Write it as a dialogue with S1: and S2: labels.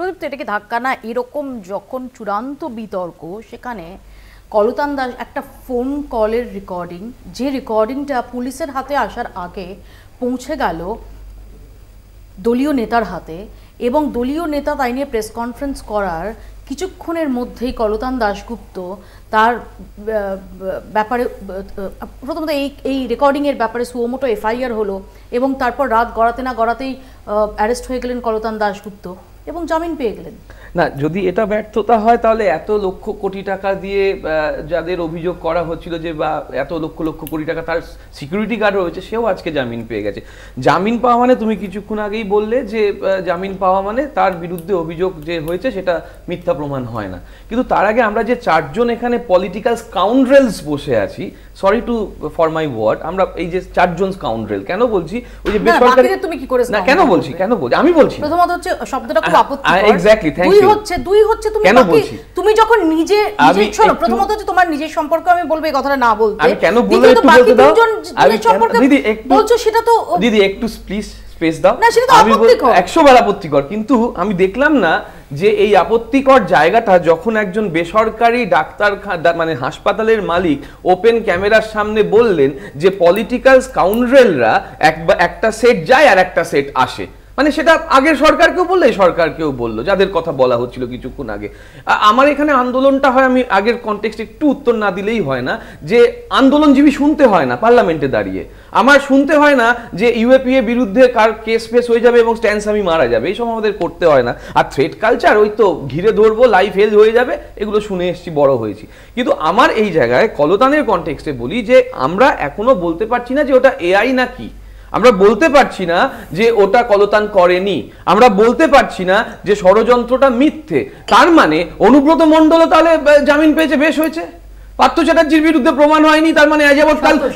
S1: প্রদীপ্ত এটাকে ধাক্কা না এরকম যখন চূড়ান্ত বিতর্ক সেখানে কলতান দাস একটা ফোন কলের রেকর্ডিং যে রেকর্ডিংটা পুলিশের হাতে আসার আগে পৌঁছে গেল দলীয় নেতার হাতে এবং দলীয় নেতা তাই নিয়ে প্রেস কনফারেন্স করার কিছুক্ষণের মধ্যেই কলতান দাশগুপ্ত তার ব্যাপারে প্রথমত এই এই রেকর্ডিংয়ের ব্যাপারে সুমোটো এফআইআর হলো এবং তারপর রাত গড়াতে না গড়াতেই অ্যারেস্ট হয়ে গেলেন কলতান দাশগুপ্ত এবং জামিন পেয়ে গেলেন
S2: না যদি এটা ব্যর্থতা হয় তাহলে এত লক্ষ কোটি টাকা দিয়ে যাদের অভিযোগ করা হচ্ছিল যে বা এত লক্ষ লক্ষ কোটি টাকা তার সিকিউরিটি গার্ড রয়েছে সেও আজকে জামিন পেয়ে গেছে জামিন পাওয়া মানে তুমি কিছুক্ষণ আগেই বললে যে জামিন পাওয়া মানে তার বিরুদ্ধে অভিযোগ যে হয়েছে সেটা মিথ্যা প্রমাণ হয় না কিন্তু তার আগে আমরা যে চারজন এখানে পলিটিক্যাল স্কাউন্ড্রেলস বসে আছি sorry to for my word আমরা এই যে চারজন স্কাউন্ড্রেল কেন বলছি ওই যে বেসরকারি
S1: তুমি কি করেছো না কেন
S2: বলছি কেন বলছি আমি বলছি
S1: প্রথমত হচ্ছে শব্দটা খুব আপত্তি এক্স্যাক্টলি থ্যাংক হচ্ছে দুই হচ্ছে তুমি বাকি তুমি যখন নিজে প্রথমত যে তোমার নিজের আমি বলবো এই কথাটা না বলতে আমি কেন বলবো একটু বলতে দাও
S2: আমি দিদি একটু বলছো
S1: সেটা তো দিদি
S2: একটু প্লিজ স্পেস দাও না সেটা তো আপত্তিকর 100 বার কিন্তু আমি দেখলাম না যে এই আপত্তিকর জায়গাটা যখন একজন বেসরকারি ডাক্তার মানে হাসপাতালের মালিক ওপেন ক্যামেরার সামনে বললেন যে পলিটিক্যাল স্কাউন্ড্রেলরা একটা সেট যায় আর একটা সেট আসে মানে সেটা আগের সরকারকেও বললো সরকারকেও বললো যাদের কথা বলা হচ্ছিল কিছুক্ষণ আগে আমার এখানে আন্দোলনটা হয় আমি আগের কনটেক্সট একটু উত্তর না দিলেই হয় না যে আন্দোলনজীবী শুনতে হয় না পার্লামেন্টে দাঁড়িয়ে আমার শুনতে হয় না যে ইউএপিএ বিরুদ্ধে কার কেস ফেস হয়ে যাবে এবং স্ট্যান্স আমি মারা যাবে এই আমাদের করতে হয় না আর থ্রেড কালচার ওই তো ঘিরে ধরবো লাইফ হেল হয়ে যাবে এগুলো শুনে এসছি বড় হয়েছি কিন্তু আমার এই জায়গায় কলতানের কনটেক্সটে বলি যে আমরা এখনো বলতে পারছি না যে ওটা এআই না কি আমরা বলতে পারছি না যে ওটা কলতান করেনি আমরা বলতে পারছি না যে ষড়যন্ত্রটা মিথ্যে তার মানে অনুব্রত মণ্ডলও তাহলে জামিন পেয়েছে বেশ হয়েছে পার্থ চ্যাটার্জির বিরুদ্ধে প্রমাণ হয়নি তার মানে এজাবৎকাল